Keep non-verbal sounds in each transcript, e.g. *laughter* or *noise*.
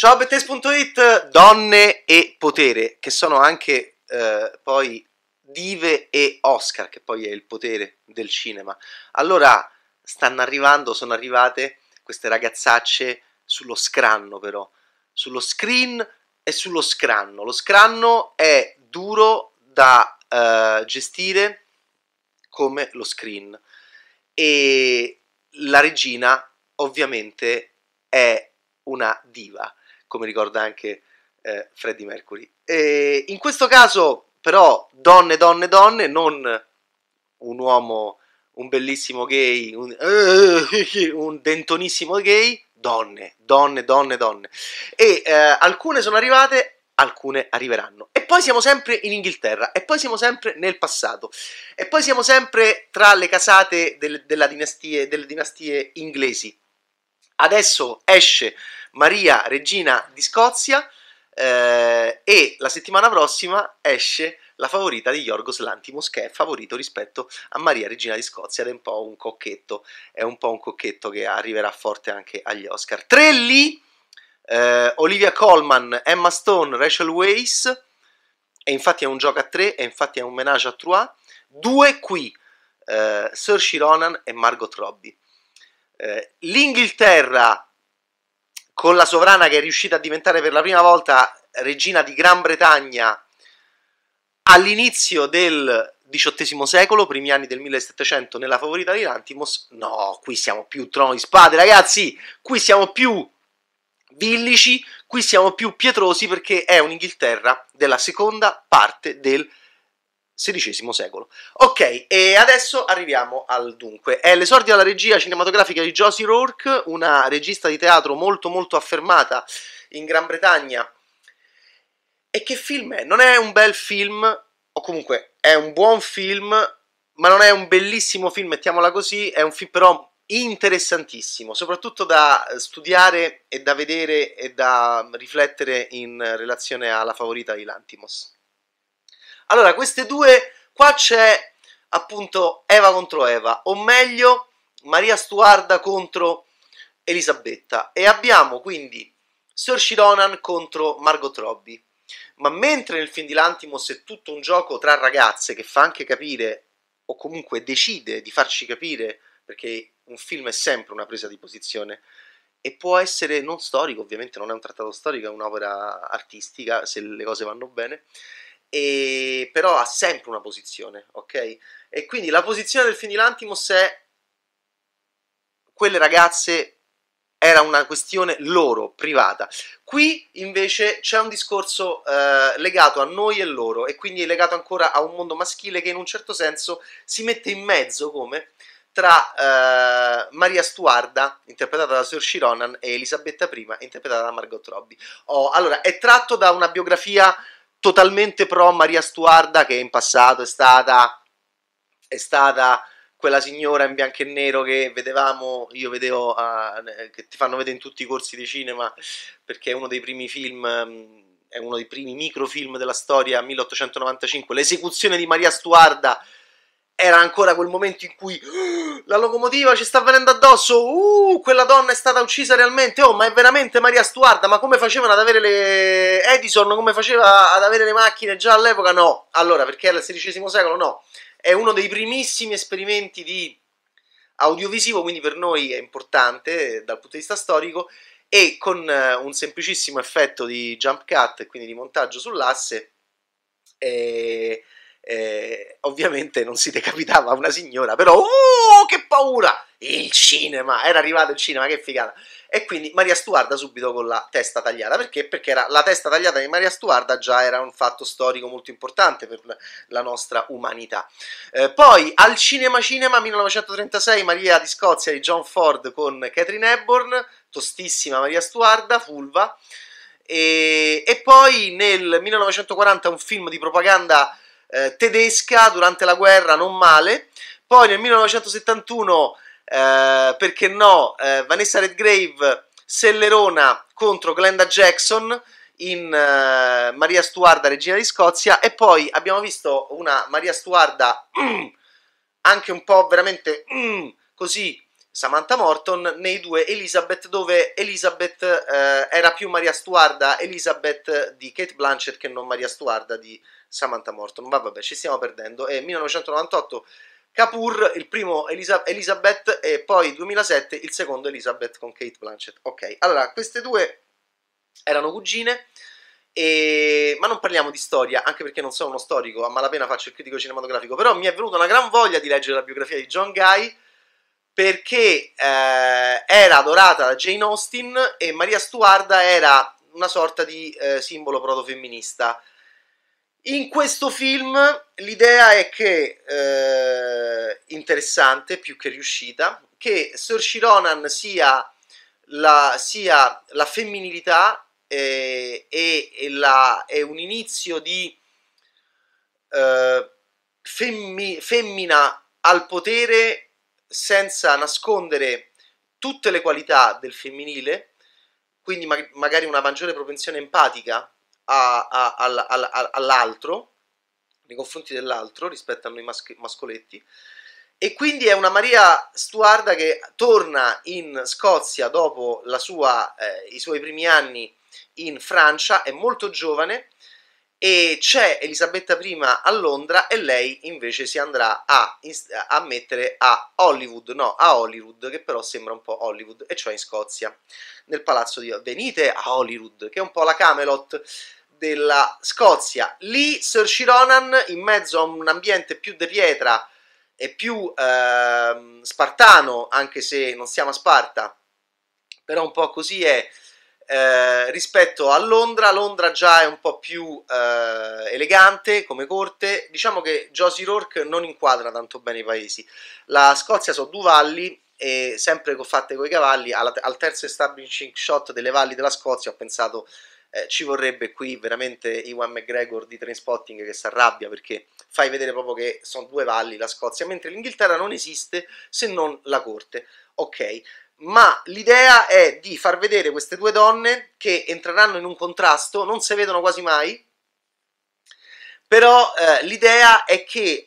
Ciao Bettes.it, donne e potere, che sono anche eh, poi dive e Oscar, che poi è il potere del cinema. Allora, stanno arrivando, sono arrivate queste ragazzacce sullo scranno però, sullo screen e sullo scranno. Lo scranno è duro da eh, gestire come lo screen e la regina ovviamente è una diva come ricorda anche eh, Freddie Mercury. E in questo caso, però, donne, donne, donne, non un uomo, un bellissimo gay, un, uh, *laughs* un dentonissimo gay, donne, donne, donne, donne. E eh, alcune sono arrivate, alcune arriveranno. E poi siamo sempre in Inghilterra, e poi siamo sempre nel passato, e poi siamo sempre tra le casate del, dinastie, delle dinastie inglesi. Adesso esce Maria Regina di Scozia eh, e la settimana prossima esce la favorita di Yorgos Lantimos che è favorito rispetto a Maria Regina di Scozia ed è un po' un cocchetto, è un po' un cocchetto che arriverà forte anche agli Oscar. Tre lì, eh, Olivia Colman, Emma Stone, Rachel Weisz, e infatti è un gioco a tre, e infatti è un menage a trois, due qui, eh, Saoirse Ronan e Margot Robbie. Eh, L'Inghilterra con la sovrana che è riuscita a diventare per la prima volta regina di Gran Bretagna all'inizio del XVIII secolo, primi anni del 1700, nella favorita di Lantimos. No, qui siamo più trono di spade, ragazzi! Qui siamo più villici, qui siamo più pietrosi perché è un'Inghilterra della seconda parte del XVI secolo. Ok, e adesso arriviamo al dunque. È l'esordio alla regia cinematografica di Josie Rourke, una regista di teatro molto molto affermata in Gran Bretagna. E che film è? Non è un bel film, o comunque è un buon film, ma non è un bellissimo film, mettiamola così, è un film però interessantissimo, soprattutto da studiare e da vedere e da riflettere in relazione alla favorita di Lantimos. Allora, queste due, qua c'è appunto Eva contro Eva, o meglio Maria Stuarda contro Elisabetta e abbiamo quindi Saoirse Ronan contro Margot Robbie. Ma mentre nel film di Lantimos è tutto un gioco tra ragazze che fa anche capire o comunque decide di farci capire perché un film è sempre una presa di posizione e può essere non storico, ovviamente non è un trattato storico, è un'opera artistica se le cose vanno bene e però ha sempre una posizione, ok? E quindi la posizione del Finilantimos è quelle ragazze era una questione loro, privata. Qui invece c'è un discorso eh, legato a noi e loro e quindi è legato ancora a un mondo maschile che in un certo senso si mette in mezzo come tra eh, Maria Stuarda, interpretata da Sir Ronan, e Elisabetta I, interpretata da Margot Robbie. Oh, allora, è tratto da una biografia totalmente pro Maria Stuarda che in passato è stata, è stata quella signora in bianco e nero che vedevamo, io vedevo, uh, che ti fanno vedere in tutti i corsi di cinema, perché è uno dei primi film, è uno dei primi microfilm della storia, 1895, l'esecuzione di Maria Stuarda era ancora quel momento in cui ah, la locomotiva ci sta venendo addosso, uh, quella donna è stata uccisa realmente, oh ma è veramente Maria Stuarda, ma come facevano ad avere le Edison, come faceva ad avere le macchine già all'epoca? No, allora perché era il XVI secolo? No, è uno dei primissimi esperimenti di audiovisivo, quindi per noi è importante dal punto di vista storico e con eh, un semplicissimo effetto di jump cut, quindi di montaggio sull'asse, eh, eh, ovviamente non si decapitava una signora, però oh, che paura! Il cinema, era arrivato il cinema, che figata! E quindi Maria Stuarda subito con la testa tagliata, perché? Perché era, la testa tagliata di Maria Stuarda già era un fatto storico molto importante per la nostra umanità. Eh, poi al Cinema Cinema 1936 Maria di Scozia di John Ford con Catherine Hepburn, tostissima Maria Stuarda, Fulva, e, e poi nel 1940 un film di propaganda eh, tedesca durante la guerra, non male. Poi nel 1971, eh, perché no, eh, Vanessa Redgrave Sellerona contro Glenda Jackson in eh, Maria Stuarda, regina di Scozia. E poi abbiamo visto una Maria Stuarda *clears throat* anche un po' veramente *clears throat* così Samantha Morton, nei due Elizabeth, dove Elizabeth eh, era più Maria Stuarda, Elizabeth di Kate Blanchett che non Maria Stuarda di Samantha Morton. Ma vabbè, ci stiamo perdendo. E 1998 Kapoor, il primo Elisa- Elizabeth e poi 2007 il secondo Elizabeth con Kate Blanchett. Ok, allora queste due erano cugine. E... Ma non parliamo di storia, anche perché non sono uno storico, a malapena faccio il critico cinematografico, però mi è venuta una gran voglia di leggere la biografia di John Guy perché eh, era adorata da Jane Austen e Maria Stuarda era una sorta di eh, simbolo protofemminista. In questo film l'idea è che, eh, interessante più che riuscita, che Saoirse Ronan sia la, sia la femminilità e, eh, e, e la, è un inizio di eh, femmi, femmina al potere senza nascondere tutte le qualità del femminile, quindi mag- magari una maggiore propensione empatica a, a, a, all'altro, nei confronti dell'altro rispetto a noi maschi- mascoletti. E quindi è una Maria Stuarda che torna in Scozia dopo sua, eh, i suoi primi anni in Francia, è molto giovane e c'è Elisabetta I a Londra e lei invece si andrà a, a mettere a Hollywood, no, a Hollywood, che però sembra un po' Hollywood, e cioè in Scozia, nel palazzo di... Venite a Hollywood, che è un po' la Camelot della Scozia. Lì Sir Shironan, in mezzo a un ambiente più de pietra e più eh, spartano, anche se non siamo a Sparta, però un po' così è eh, rispetto a Londra, Londra già è un po' più eh, elegante come corte, diciamo che Josie Rourke non inquadra tanto bene i paesi. La Scozia sono due valli e sempre fatte con i cavalli, alla, al terzo establishing shot delle valli della Scozia ho pensato eh, ci vorrebbe qui veramente Iwan McGregor di Trainspotting che si arrabbia perché fai vedere proprio che sono due valli la Scozia, mentre l'Inghilterra non esiste se non la corte. Ok, ma l'idea è di far vedere queste due donne che entreranno in un contrasto, non si vedono quasi mai, però eh, l'idea è che eh,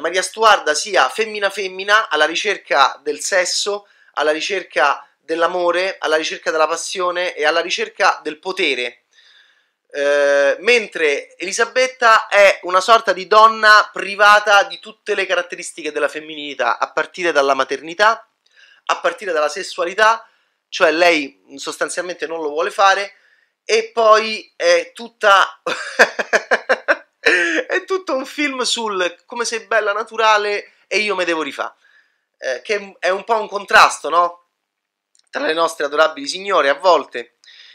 Maria Stuarda sia femmina femmina alla ricerca del sesso, alla ricerca dell'amore, alla ricerca della passione e alla ricerca del potere. Eh, mentre Elisabetta è una sorta di donna privata di tutte le caratteristiche della femminilità, a partire dalla maternità, a partire dalla sessualità, cioè lei sostanzialmente non lo vuole fare, e poi è tutta... *laughs* è tutto un film sul come sei bella naturale e io me devo rifare, eh, che è un po' un contrasto, no? Tra le nostre adorabili signore a volte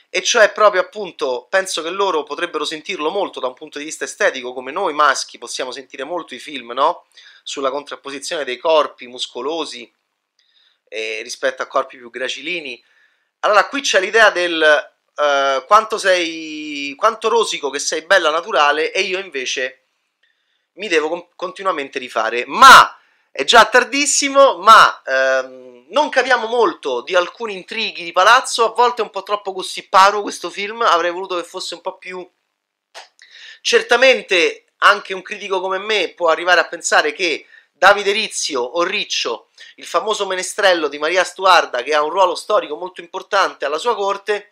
e cioè proprio appunto penso che loro potrebbero sentirlo molto da un punto di vista estetico, come noi maschi possiamo sentire molto i film, no? Sulla contrapposizione dei corpi muscolosi eh, rispetto a corpi più gracilini. Allora qui c'è l'idea del Uh, quanto sei quanto rosico che sei bella naturale e io invece mi devo com- continuamente rifare ma è già tardissimo ma uh, non capiamo molto di alcuni intrighi di palazzo a volte è un po' troppo gossiparo questo film avrei voluto che fosse un po' più certamente anche un critico come me può arrivare a pensare che Davide Rizio o Riccio, il famoso menestrello di Maria Stuarda che ha un ruolo storico molto importante alla sua corte,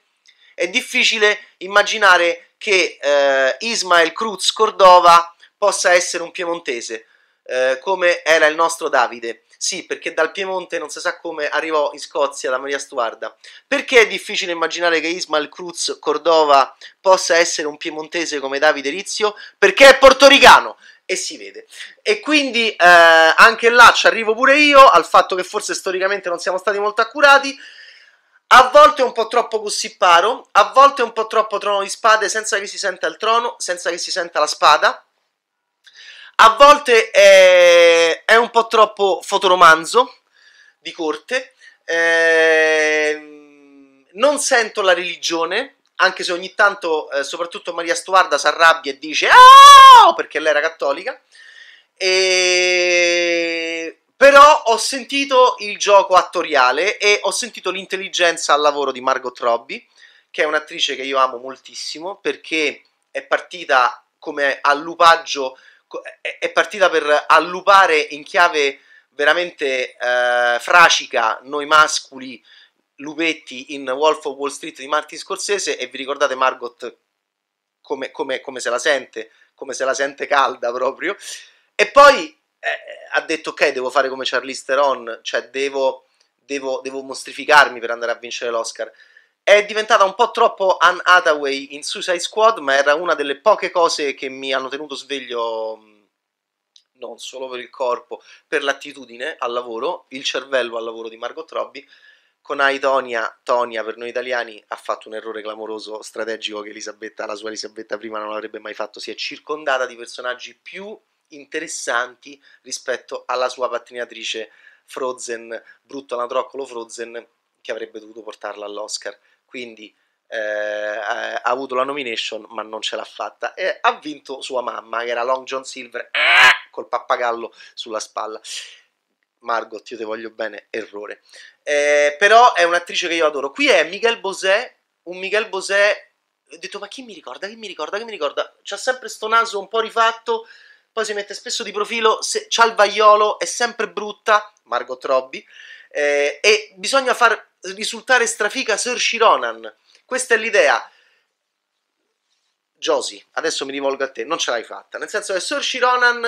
è difficile immaginare che eh, Ismael Cruz Cordova possa essere un piemontese, eh, come era il nostro Davide. Sì, perché dal Piemonte non si sa come arrivò in Scozia la Maria Stuarda. Perché è difficile immaginare che Ismael Cruz Cordova possa essere un piemontese come Davide Rizio? Perché è portoricano e si vede. E quindi eh, anche là ci arrivo pure io al fatto che forse storicamente non siamo stati molto accurati. A volte un po' troppo cussiparo, a volte un po' troppo trono di spade senza che si senta il trono, senza che si senta la spada. A volte è, è un po' troppo fotoromanzo di corte. Eh, non sento la religione, anche se ogni tanto, eh, soprattutto Maria Stuarda, si arrabbia e dice Aaah! perché lei era cattolica. E... Però ho sentito il gioco attoriale e ho sentito l'intelligenza al lavoro di Margot Robbie, che è un'attrice che io amo moltissimo perché è partita come allupaggio, è partita per allupare in chiave veramente eh, fracica noi masculi lupetti in Wolf of Wall Street di Martin Scorsese e vi ricordate Margot come, come, come se la sente, come se la sente calda proprio. E poi eh, ha detto ok, devo fare come Charlize Theron, cioè devo, devo, devo mostrificarmi per andare a vincere l'Oscar. È diventata un po' troppo Anne Hathaway in Suicide Squad, ma era una delle poche cose che mi hanno tenuto sveglio non solo per il corpo, per l'attitudine al lavoro, il cervello al lavoro di Margot Robbie con Aitonia, Tonia per noi italiani ha fatto un errore clamoroso strategico che Elisabetta, la sua Elisabetta prima non avrebbe mai fatto, si è circondata di personaggi più interessanti rispetto alla sua pattinatrice Frozen, brutto anatroccolo Frozen, che avrebbe dovuto portarla all'Oscar. Quindi eh, ha avuto la nomination, ma non ce l'ha fatta. E ha vinto sua mamma, che era Long John Silver, eh, col pappagallo sulla spalla. Margot, io ti voglio bene, errore. Eh, però è un'attrice che io adoro. Qui è Miguel Bosé, un Miguel Bosé... Ho detto, ma chi mi ricorda? Chi mi ricorda? Chi mi ricorda? C'ha sempre sto naso un po' rifatto, poi si mette spesso di profilo, se, c'ha il vaiolo, è sempre brutta, Margot Robbie, eh, e bisogna far risultare strafica Saoirse Ronan. Questa è l'idea. Josie, adesso mi rivolgo a te, non ce l'hai fatta. Nel senso che Saoirse Ronan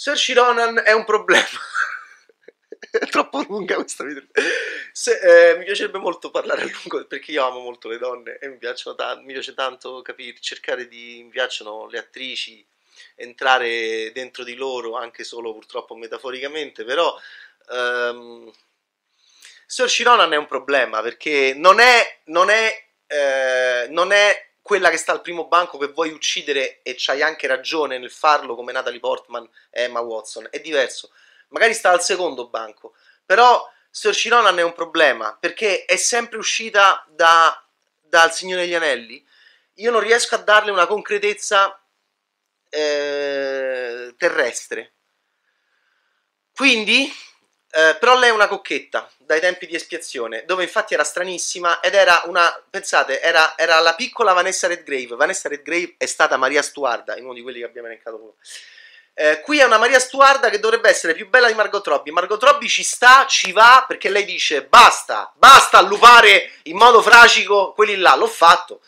Saoirse Ronan è un problema. *laughs* è troppo lunga questa video. Se, eh, mi piacerebbe molto parlare a lungo perché io amo molto le donne e mi, ta- mi piace tanto capire, cercare di... mi piacciono le attrici, entrare dentro di loro anche solo purtroppo metaforicamente, però... Ehm, Saoirse Ronan è un problema perché non è, non è, eh, non è quella che sta al primo banco che vuoi uccidere e c'hai anche ragione nel farlo come Natalie Portman e Emma Watson, è diverso. Magari sta al secondo banco, però Sir Ronan è un problema perché è sempre uscita da, dal Signore degli Anelli. Io non riesco a darle una concretezza eh, terrestre. Quindi eh, però lei è una cocchetta dai tempi di espiazione, dove infatti era stranissima ed era una, pensate, era, era la piccola Vanessa Redgrave. Vanessa Redgrave è stata Maria Stuarda, in uno di quelli che abbiamo elencato prima. Eh, qui è una Maria Stuarda che dovrebbe essere più bella di Margot Robbie. Margot Robbie ci sta, ci va, perché lei dice basta, basta allupare in modo fragico quelli là, l'ho fatto.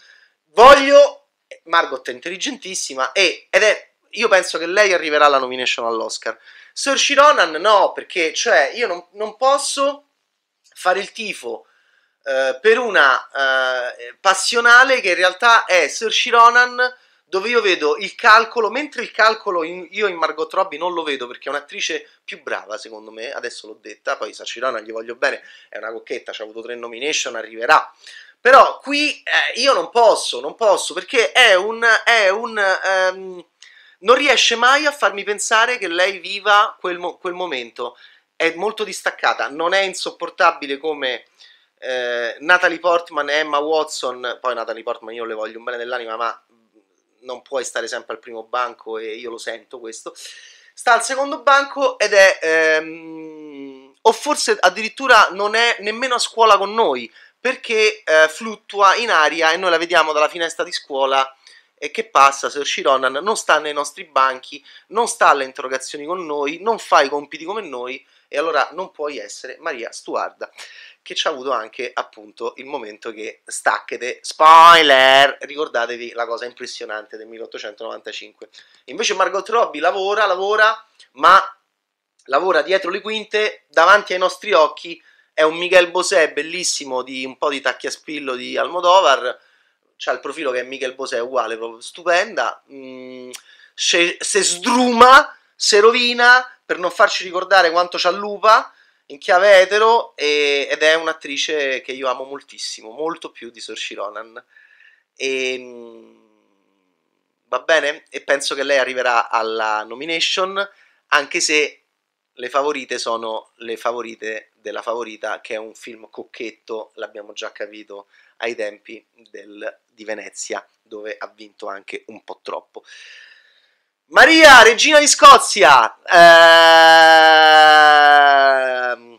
Voglio... Margot è intelligentissima e, ed è... Io penso che lei arriverà alla nomination all'Oscar. Saoirse Ronan no, perché cioè io non, non posso fare il tifo eh, per una eh, passionale che in realtà è Saoirse Ronan dove io vedo il calcolo, mentre il calcolo in, io in Margot Robbie non lo vedo perché è un'attrice più brava secondo me, adesso l'ho detta, poi Sacirona gli voglio bene, è una cocchetta, ci ha avuto tre nomination, arriverà. Però qui eh, io non posso, non posso, perché è un... È un um, non riesce mai a farmi pensare che lei viva quel, mo- quel momento. È molto distaccata, non è insopportabile come eh, Natalie Portman e Emma Watson. Poi Natalie Portman io le voglio un bene dell'anima, ma non puoi stare sempre al primo banco e io lo sento questo. Sta al secondo banco ed è... Ehm, o forse addirittura non è nemmeno a scuola con noi, perché eh, fluttua in aria e noi la vediamo dalla finestra di scuola e che passa, Saoirse Ronan non sta nei nostri banchi, non sta alle interrogazioni con noi, non fa i compiti come noi e allora non puoi essere Maria Stuarda che ci ha avuto anche appunto il momento che stacchete, spoiler, ricordatevi la cosa impressionante del 1895. Invece Margot Robbie lavora, lavora, ma lavora dietro le quinte, davanti ai nostri occhi, è un Miguel Bosè bellissimo di un po' di tacchiaspillo di Almodovar, c'ha il profilo che è Michel Bosè uguale, proprio stupenda, mm, se, se sdruma, se rovina, per non farci ricordare quanto c'ha Lupa, in chiave etero e, ed è un'attrice che io amo moltissimo, molto più di Sorci Ronan. E, ehm, va bene? E penso che lei arriverà alla nomination, anche se le favorite sono le favorite della favorita, che è un film cocchetto, l'abbiamo già capito ai tempi del, di Venezia, dove ha vinto anche un po' troppo. Maria, regina di Scozia, eh...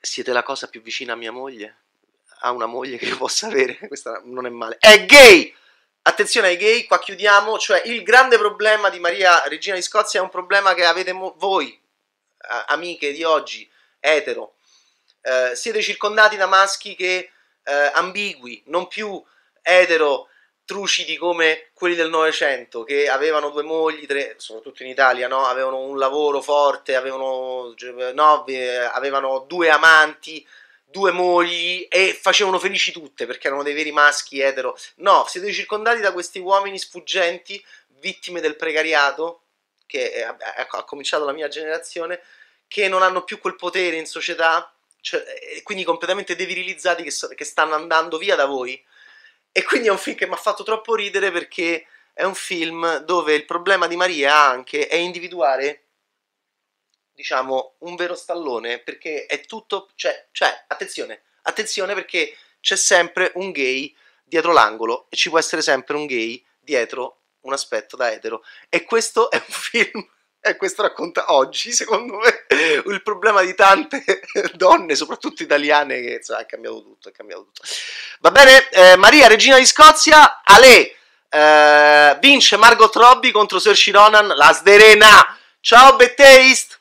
siete la cosa più vicina a mia moglie? A una moglie che io *laughs* possa avere, questa non è male. È gay! Attenzione ai gay, qua chiudiamo, cioè il grande problema di Maria, regina di Scozia, è un problema che avete voi, amiche di oggi, etero. Eh, siete circondati da maschi che eh, ambigui, non più etero trucidi come quelli del Novecento che avevano due mogli, tre, soprattutto in Italia, no? avevano un lavoro forte, avevano, eh, no, eh, avevano due amanti, due mogli e facevano felici tutte perché erano dei veri maschi etero. No, siete circondati da questi uomini sfuggenti, vittime del precariato, che ha, eh, ecco, ha cominciato la mia generazione, che non hanno più quel potere in società cioè, quindi completamente devirilizzati che, che stanno andando via da voi. E quindi è un film che mi ha fatto troppo ridere perché è un film dove il problema di Maria anche è individuare diciamo un vero stallone perché è tutto cioè, cioè attenzione attenzione perché c'è sempre un gay dietro l'angolo e ci può essere sempre un gay dietro un aspetto da etero e questo è un *laughs* film e questo racconta oggi, secondo me, il problema di tante *laughs* donne, soprattutto italiane, che sa, è cambiato tutto, è cambiato tutto. Va bene, eh, Maria, regina di Scozia, Ale, eh, vince Margot Robbie contro Saoirse Ronan, la sderena. Ciao, Betteist!